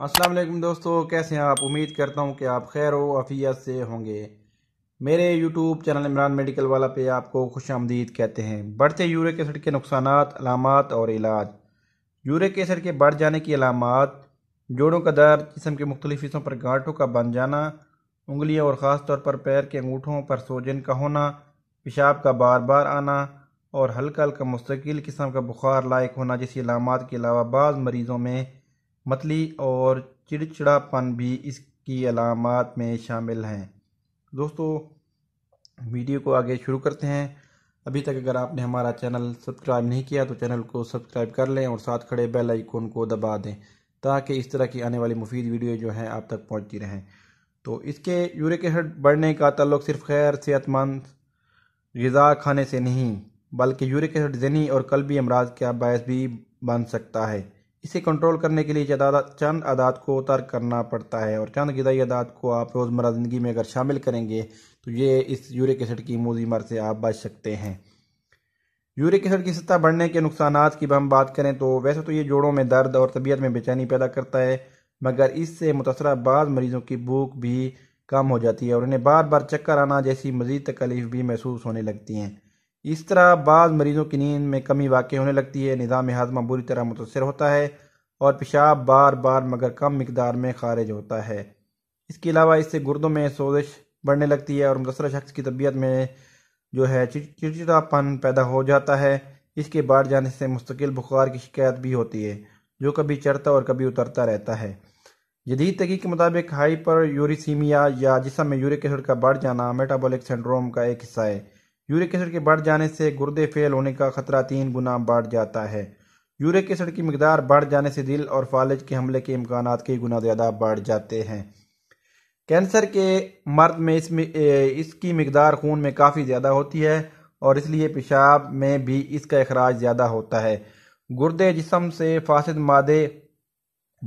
असलम दोस्तों कैसे हैं आप उम्मीद करता हूं कि आप खैर व अफियत से होंगे मेरे यूट्यूब चैनल इमरान मेडिकल वाला पे आपको खुश आमदीद कहते हैं बढ़ते यूरिक एसड के नुकसान अलामत और इलाज यूरिक एसड के बढ़ जाने की अलामत जोड़ों का दर्द जिसम के मुख्तलिफ हिस्सों पर गांठों का बन जाना उंगलियों और ख़ास तौर पर पैर के अंगूठों पर सोजन का होना पेशाब का बार बार आना और हल्का हल्का मुस्तकिल किस्म का बुखार लायक होना जैसी अलामत के अलावा बाज़ मरीज़ों में मतली और चिड़चिड़ापन भी इसकी अलामत में शामिल हैं दोस्तों वीडियो को आगे शुरू करते हैं अभी तक अगर आपने हमारा चैनल सब्सक्राइब नहीं किया तो चैनल को सब्सक्राइब कर लें और साथ खड़े बेल आइकन को दबा दें ताकि इस तरह की आने वाली मुफीद वीडियो जो हैं आप तक पहुंचती रहें तो इसके यूरिक एसिड बढ़ने का तल्लक सिर्फ खैर सेहतमंद गज़ा खाने से नहीं बल्कि यूरिक एसिड जहनी और कल्बी अमराज का बायस भी बन सकता है इसे कंट्रोल करने के लिए चंद आदात को तर्क करना पड़ता है और चंद गदाई आदात को आप रोज़मर्रा ज़िंदगी में अगर शामिल करेंगे तो ये इस यूरिक एसिड की मर से आप बच सकते हैं यूरिक एसिड की सतह बढ़ने के नुकसान की हम बात करें तो वैसे तो ये जोड़ों में दर्द और तबीयत में बेचैनी पैदा करता है मगर इससे मुतासर बाद मरीज़ों की भूख भी कम हो जाती है और उन्हें बार बार चक्कर आना जैसी मज़ीद तकलीफ भी महसूस होने लगती हैं इस तरह बाद मरीज़ों की नींद में कमी वाक़ होने लगती है निज़ाम हाजमा बुरी तरह मुतासर होता है और पेशाब बार बार मगर कम मकदार में खारिज होता है इसके अलावा इससे गुर्दों में सोजिश बढ़ने लगती है और मुतासर शख्स की तबीयत में जो है चिड़चिड़ापन पैदा हो जाता है इसके बाढ़ जाने से मुस्तकिल बुखार की शिकायत भी होती है जो कभी चढ़ता और कभी उतरता रहता है जदीद तहकीक के मुताबिक हाइपर यूरीसीमिया या जिसम में यूरिक एसिड का बढ़ जाना मेटाबॉलिक सिंड्रोम का एक हिस्सा है यूरिक एसिड के बढ़ जाने से गुर्दे फेल होने का खतरा तीन गुना बढ़ जाता है यूरिक एसिड की मकदार बढ़ जाने से दिल और फालिज के हमले के इम्कान कई गुना ज़्यादा बढ़ जाते हैं कैंसर के मर्द में इसमें इसकी मकदार खून में काफ़ी ज़्यादा होती है और इसलिए पेशाब में भी इसका अखराज ज़्यादा होता है गुर्दे जिसम से फासद मादे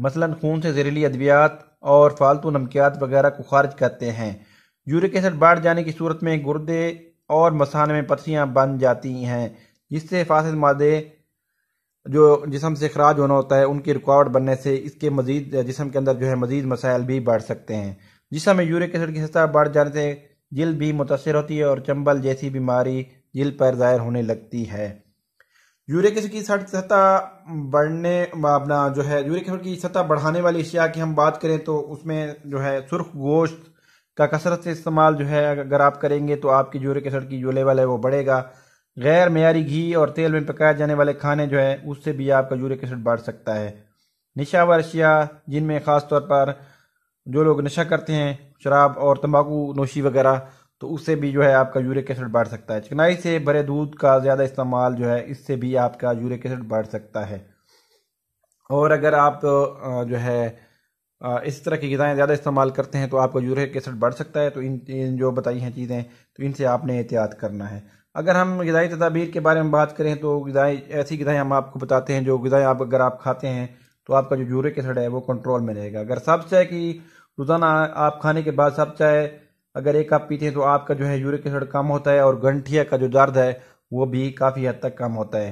मसलन खून से जहरीली अद्वियात और फालतू नमकियात वगैरह को खारिज करते हैं यूरिक एसिड बाढ़ जाने की सूरत में गुर्दे और मसान में पथरियाँ बन जाती हैं जिससे फासिल मादे जो जिसम से खराज होना होता है उनकी रुकावट बनने से इसके मजीद जिसम के अंदर जो है मजीद मसाइल भी बढ़ सकते हैं जिसम में यूरिक एसिड की सतह बढ़ जाने से जल्द भी मुतासर होती है और चंबल जैसी बीमारी जल्द पर ज़ाहिर होने लगती है यूरिक एसिड की सतह बढ़ने अपना जो है यूरिक एसिड की सतह बढ़ाने वाली अशिया की हम बात करें तो उसमें जो है सुर्ख गोश्त का कसरत से इस्तेमाल जो है अगर आप करेंगे तो आपकी जूरिक के की जो लेवल है वो बढ़ेगा गैर मैारी घी और तेल में पकाए जाने वाले खाने जो है उससे भी आपका के सड़ बढ़ सकता है नशावर अशिया जिनमें ख़ास तौर पर जो लोग नशा करते हैं शराब और तम्बाकू नोशी वगैरह तो उससे भी जो है आपका यूरिक एसिड बढ़ सकता है चिकनाई से भरे दूध का ज़्यादा इस्तेमाल जो है इससे भी आपका यूरिक एसिड बढ़ सकता है और अगर आप जो है इस तरह की गज़ाएँ ज़्यादा इस्तेमाल करते हैं तो आपका यूरिक एसड बढ़ सकता है तो इन, इन जो बताई हैं चीज़ें तो इनसे आपने एहतियात करना है अगर हम गज़ाई तदाबीर के बारे में बात करें तो गज़ाएँ ऐसी गज़ाएँ हम आपको बताते हैं जो गज़ाएँ आप अगर आप खाते हैं तो आपका जो यूरिक एसड है वो कंट्रोल में रहेगा अगर सब चाय की रोज़ाना आप खाने के बाद सब चाय अगर एक आप पीते हैं तो आपका जो है यूरिक एसड कम होता है और गंठिया का जो दर्द है वो भी काफ़ी हद तक कम होता है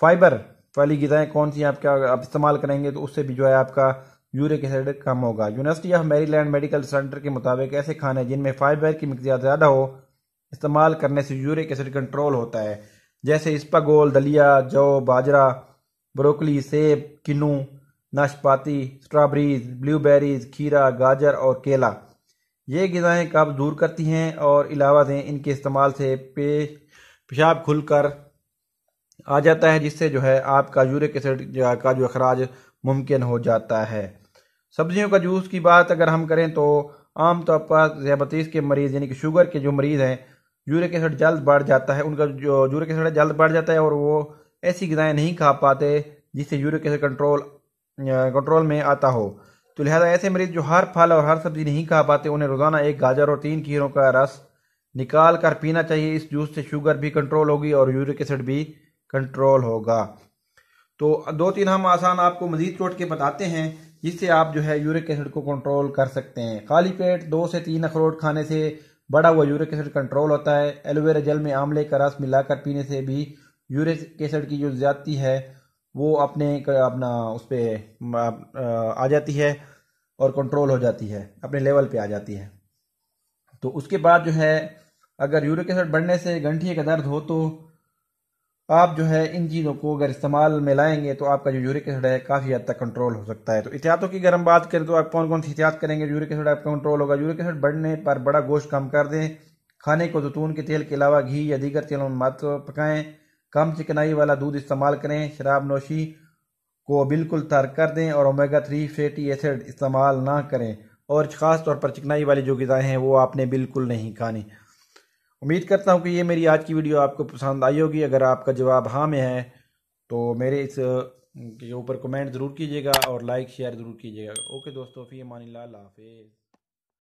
फाइबर वाली गज़ाएँ कौन सी आपका आप इस्तेमाल करेंगे तो उससे भी जो है आपका यूरिक एसिड कम होगा university of Maryland medical centre के मुताबिक ऐसे खाने जिनमें फाइबर की मकदार ज़्यादा हो इस्तेमाल करने से यूरिक एसिड कंट्रोल होता है जैसे इस्पागोल दलिया जौ बाजरा ब्रोकली सेब किन्नू नाशपाती स्ट्रॉबेरीज ब्लूबेरीज खीरा गाजर और केला ये गज़ाएँ कब दूर करती हैं और अलावा दें इनके इस्तेमाल से पेश पेशाब खुलकर आ जाता है जिससे जो है आपका यूरिक एसिड का जो अखराज मुमकिन हो जाता है सब्जियों का जूस की बात अगर हम करें तो आमतौर पर जैबतीस के मरीज़ यानी कि शुगर के जो मरीज़ हैं यूरिक एसिड जल्द बढ़ जाता है उनका जो यूरिक एसिड जल्द बढ़ जाता है और वो ऐसी गज़ाएँ नहीं खा पाते जिससे यूरिक एसिड कंट्रोल कंट्रोल में आता हो तो लिहाजा ऐसे मरीज़ जो हर फल और हर सब्ज़ी नहीं खा पाते उन्हें रोज़ाना एक गाजर और तीन खीरों का रस निकाल कर पीना चाहिए इस जूस से शुगर भी कंट्रोल होगी और यूरिक एसिड भी कंट्रोल होगा तो दो तीन हम आसान आपको मजीद चोट के बताते हैं जिससे आप जो है यूरिक एसिड को कंट्रोल कर सकते हैं खाली पेट दो से तीन अखरोट खाने से बड़ा हुआ यूरिक एसिड कंट्रोल होता है एलोवेरा जल में आमले का रस मिलाकर पीने से भी यूरिक एसिड की जो ज्यादती है वो अपने अपना उस पर आ जाती है और कंट्रोल हो जाती है अपने लेवल पे आ जाती है तो उसके बाद जो है अगर यूरिक एसिड बढ़ने से गंठिए का दर्द हो तो आप जो है इन चीज़ों को अगर इस्तेमाल में लाएंगे तो आपका जो यूरिक एसिड है काफ़ी हद तक कंट्रोल हो सकता है तो एहतियातों की अगर हम बात करें तो आप कौन कौन सी एहतियात करेंगे यूरिक एसिड आपका कंट्रोल होगा यूरिक एसिड बढ़ने पर बड़ा गोश्त कम कर दें खाने को जतून के तेल के अलावा घी या दीगर तेलों में मत पकाएं कम चिकनाई वाला दूध इस्तेमाल करें शराब नोशी को बिल्कुल तर्क कर दें और ओमेगा थ्री फैटी एसिड इस्तेमाल ना करें और ख़ास तौर पर चिकनाई वाली जो गज़ाएँ हैं वो आपने बिल्कुल नहीं खानी उम्मीद करता हूँ कि ये मेरी आज की वीडियो आपको पसंद आई होगी अगर आपका जवाब हाँ में है तो मेरे इस के ऊपर कमेंट ज़रूर कीजिएगा और लाइक शेयर ज़रूर कीजिएगा ओके दोस्तों फ़ी लाला हाफिज़